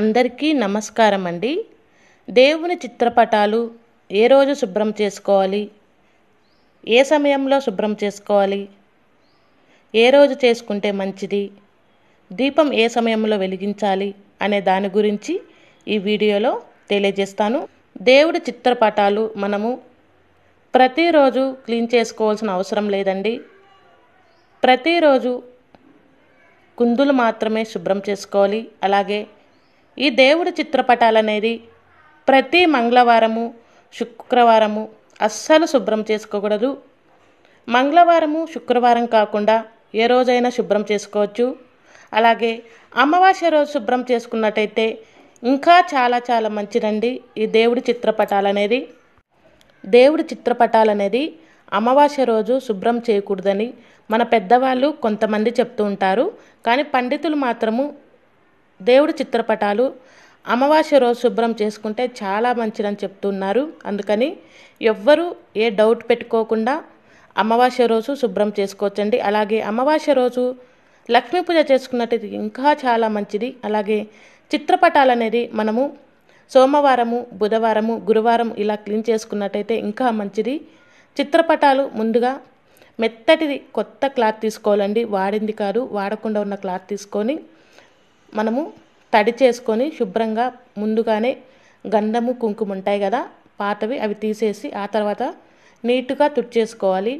అందరికీ నమస్కారం అండి దేవుని చిత్రపటాలు ఏ రోజు శుభ్రం చేసుకోవాలి ఏ సమయంలో శుభ్రం చేసుకోవాలి ఏ రోజు చేసుకుంటే మంచిది దీపం ఏ సమయంలో వెలిగించాలి అనే దాని గురించి ఈ వీడియోలో తెలియజేస్తాను దేవుడి చిత్రపటాలు మనము ప్రతిరోజు క్లీన్ చేసుకోవాల్సిన అవసరం లేదండి ప్రతిరోజు కుందులు మాత్రమే శుభ్రం చేసుకోవాలి అలాగే ఈ దేవుడి చిత్రపటాలు అనేది ప్రతి మంగళవారము శుక్రవారము అస్సలు శుభ్రం చేసుకోకూడదు మంగళవారము శుక్రవారం కాకుండా ఏ రోజైనా శుభ్రం చేసుకోవచ్చు అలాగే అమావాస్య రోజు శుభ్రం చేసుకున్నట్టయితే ఇంకా చాలా చాలా మంచిదండి ఈ దేవుడి చిత్రపటాలు అనేది దేవుడి చిత్రపటాలు అనేది అమావాస్య రోజు శుభ్రం చేయకూడదని మన పెద్దవాళ్ళు కొంతమంది చెప్తూ ఉంటారు కానీ పండితులు మాత్రము దేవుడు చిత్రపటాలు అమావాస్య రోజు శుభ్రం చేసుకుంటే చాలా మంచిదని చెప్తున్నారు అందుకని ఎవ్వరూ ఏ డౌట్ పెట్టుకోకుండా అమావాస్య రోజు శుభ్రం చేసుకోవచ్చండి అలాగే అమావాస్య రోజు లక్ష్మీ పూజ చేసుకున్నట్టు ఇంకా చాలా మంచిది అలాగే చిత్రపటాలు అనేది మనము సోమవారము బుధవారము గురువారం ఇలా క్లీన్ చేసుకున్నట్టయితే ఇంకా మంచిది చిత్రపటాలు ముందుగా మెత్తటిది కొత్త క్లాత్ తీసుకోవాలండి వాడింది కాదు వాడకుండా ఉన్న క్లాత్ తీసుకొని మనము తడి చేసుకొని శుభ్రంగా ముందుగానే గంధము కుంకుమ ఉంటాయి కదా పాతవి అవి తీసేసి ఆ తర్వాత నీటుగా తుడిచేసుకోవాలి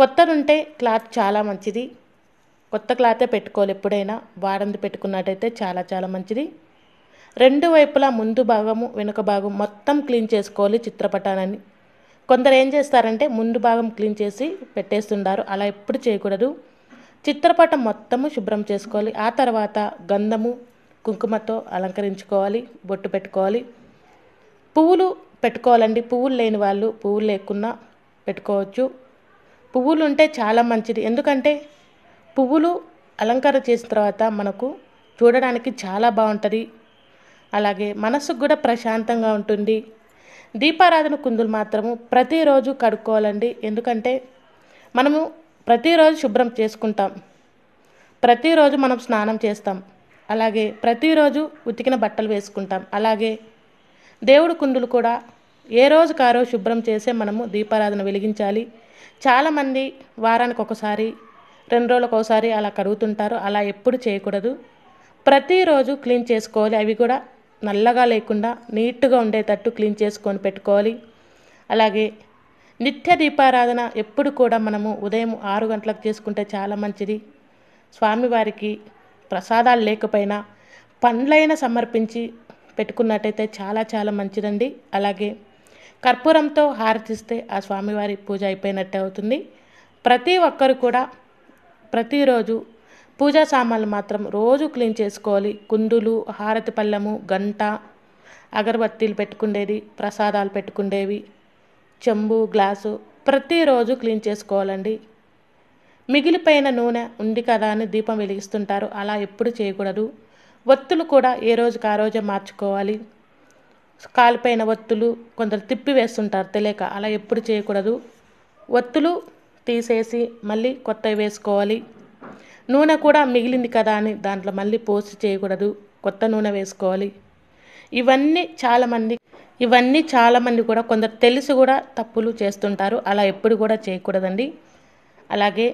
కొత్తనుంటే క్లాత్ చాలా మంచిది కొత్త క్లాతే పెట్టుకోవాలి ఎప్పుడైనా వారంది పెట్టుకున్నట్టయితే చాలా చాలా మంచిది రెండు వైపులా ముందు భాగము వెనుక భాగం మొత్తం క్లీన్ చేసుకోవాలి చిత్రపటాలని కొందరు ఏం చేస్తారంటే ముందు భాగం క్లీన్ చేసి పెట్టేస్తుంటారు అలా ఎప్పుడు చేయకూడదు చిత్రపటం మొత్తము శుభ్రం చేసుకోవాలి ఆ తర్వాత గంధము కుంకుమతో అలంకరించుకోవాలి బొట్టు పెట్టుకోవాలి పువ్వులు పెట్టుకోవాలండి పువ్వులు లేని వాళ్ళు పువ్వులు లేకున్నా పెట్టుకోవచ్చు పువ్వులు ఉంటే చాలా మంచిది ఎందుకంటే పువ్వులు అలంకార చేసిన తర్వాత మనకు చూడడానికి చాలా బాగుంటుంది అలాగే మనసుకు కూడా ప్రశాంతంగా ఉంటుంది దీపారాధన కుందులు మాత్రము ప్రతిరోజు కడుక్కోవాలండి ఎందుకంటే మనము ప్రతిరోజు శుభ్రం చేసుకుంటాం ప్రతిరోజు మనం స్నానం చేస్తాం అలాగే ప్రతిరోజు ఉతికిన బట్టలు వేసుకుంటాం అలాగే దేవుడు కుండలు కూడా ఏ రోజు కారో శుభ్రం చేసే మనము దీపారాధన వెలిగించాలి చాలామంది వారానికి ఒకసారి రెండు రోజులకు ఒకసారి అలా కడుగుతుంటారు అలా ఎప్పుడు చేయకూడదు ప్రతిరోజు క్లీన్ చేసుకోవాలి అవి కూడా నల్లగా లేకుండా నీట్గా ఉండేటట్టు క్లీన్ చేసుకొని పెట్టుకోవాలి అలాగే నిత్య దీపారాధన ఎప్పుడు కూడా మనము ఉదయం ఆరు గంటలకు చేసుకుంటే చాలా మంచిది స్వామివారికి ప్రసాదాలు లేకపోయినా పండ్లైన సమర్పించి పెట్టుకున్నట్టయితే చాలా చాలా మంచిదండి అలాగే కర్పూరంతో హారతిస్తే ఆ స్వామివారి పూజ అయిపోయినట్టే అవుతుంది ప్రతి ఒక్కరు కూడా ప్రతిరోజు పూజా సామాన్లు మాత్రం రోజు క్లీన్ చేసుకోవాలి కుందులు హారతి పళ్ళము గంట అగరబత్తీలు పెట్టుకుండేది ప్రసాదాలు పెట్టుకుండేవి చెంబు గ్లాసు ప్రతిరోజు క్లీన్ చేసుకోవాలండి మిగిలిపోయిన నూనె ఉంది కదా అని దీపం వెలిగిస్తుంటారు అలా ఎప్పుడు చేయకూడదు ఒత్తులు కూడా ఏ రోజుకి ఆ రోజే మార్చుకోవాలి కాలిపోయిన ఒత్తులు కొందరు తిప్పి వేస్తుంటారు తెలియక అలా ఎప్పుడు చేయకూడదు ఒత్తులు తీసేసి మళ్ళీ కొత్తవి వేసుకోవాలి నూనె కూడా మిగిలింది కదా అని దాంట్లో మళ్ళీ పోసి చేయకూడదు కొత్త నూనె వేసుకోవాలి ఇవన్నీ చాలామంది ఇవన్నీ చాలామంది కూడా కొందరు తెలిసి కూడా తప్పులు చేస్తుంటారు అలా ఎప్పుడు కూడా చేయకూడదండి అలాగే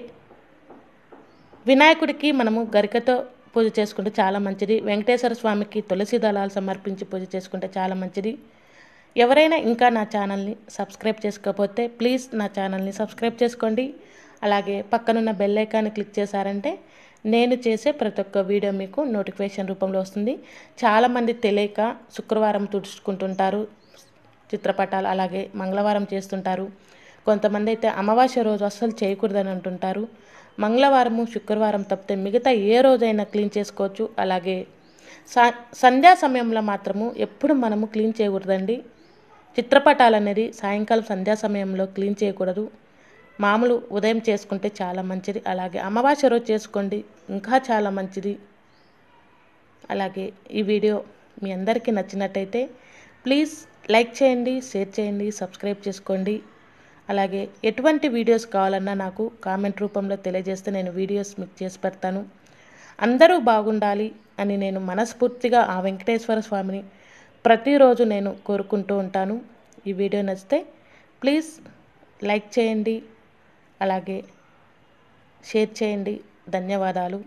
వినాయకుడికి మనము గరికతో పూజ చేసుకుంటే చాలా మంచిది వెంకటేశ్వర స్వామికి తులసి దళాలు సమర్పించి పూజ చేసుకుంటే చాలా మంచిది ఎవరైనా ఇంకా నా ఛానల్ని సబ్స్క్రైబ్ చేసుకోకపోతే ప్లీజ్ నా ఛానల్ని సబ్స్క్రైబ్ చేసుకోండి అలాగే పక్కనున్న బెల్ ఐకాన్ని క్లిక్ చేశారంటే నేను చేసే ప్రతి ఒక్క వీడియో మీకు నోటిఫికేషన్ రూపంలో వస్తుంది చాలామంది తెలియక శుక్రవారం తుడుచుకుంటుంటారు చిత్రపటాలు అలాగే మంగళవారం చేస్తుంటారు కొంతమంది అయితే అమావాస్య రోజు అస్సలు చేయకూడదని అంటుంటారు మంగళవారము శుక్రవారం తప్పితే మిగతా ఏ రోజైనా క్లీన్ చేసుకోవచ్చు అలాగే సంధ్యా సమయంలో మాత్రము ఎప్పుడు మనము క్లీన్ చేయకూడదండి చిత్రపటాలు అనేది సాయంకాలం సంధ్యా సమయంలో క్లీన్ చేయకూడదు మామూలు ఉదయం చేసుకుంటే చాలా మంచిది అలాగే అమావాస్య రోజు చేసుకోండి ఇంకా చాలా మంచిది అలాగే ఈ వీడియో మీ అందరికీ నచ్చినట్టయితే ప్లీజ్ లైక్ చేయండి షేర్ చేయండి సబ్స్క్రైబ్ చేసుకోండి అలాగే ఎటువంటి వీడియోస్ కావాలన్నా నాకు కామెంట్ రూపంలో తెలియజేస్తే నేను వీడియోస్ మీకు చేసి పెడతాను అందరూ బాగుండాలి అని నేను మనస్ఫూర్తిగా ఆ వెంకటేశ్వర స్వామిని ప్రతిరోజు నేను కోరుకుంటూ ఉంటాను ఈ వీడియో నచ్చితే ప్లీజ్ లైక్ చేయండి అలాగే షేర్ చేయండి ధన్యవాదాలు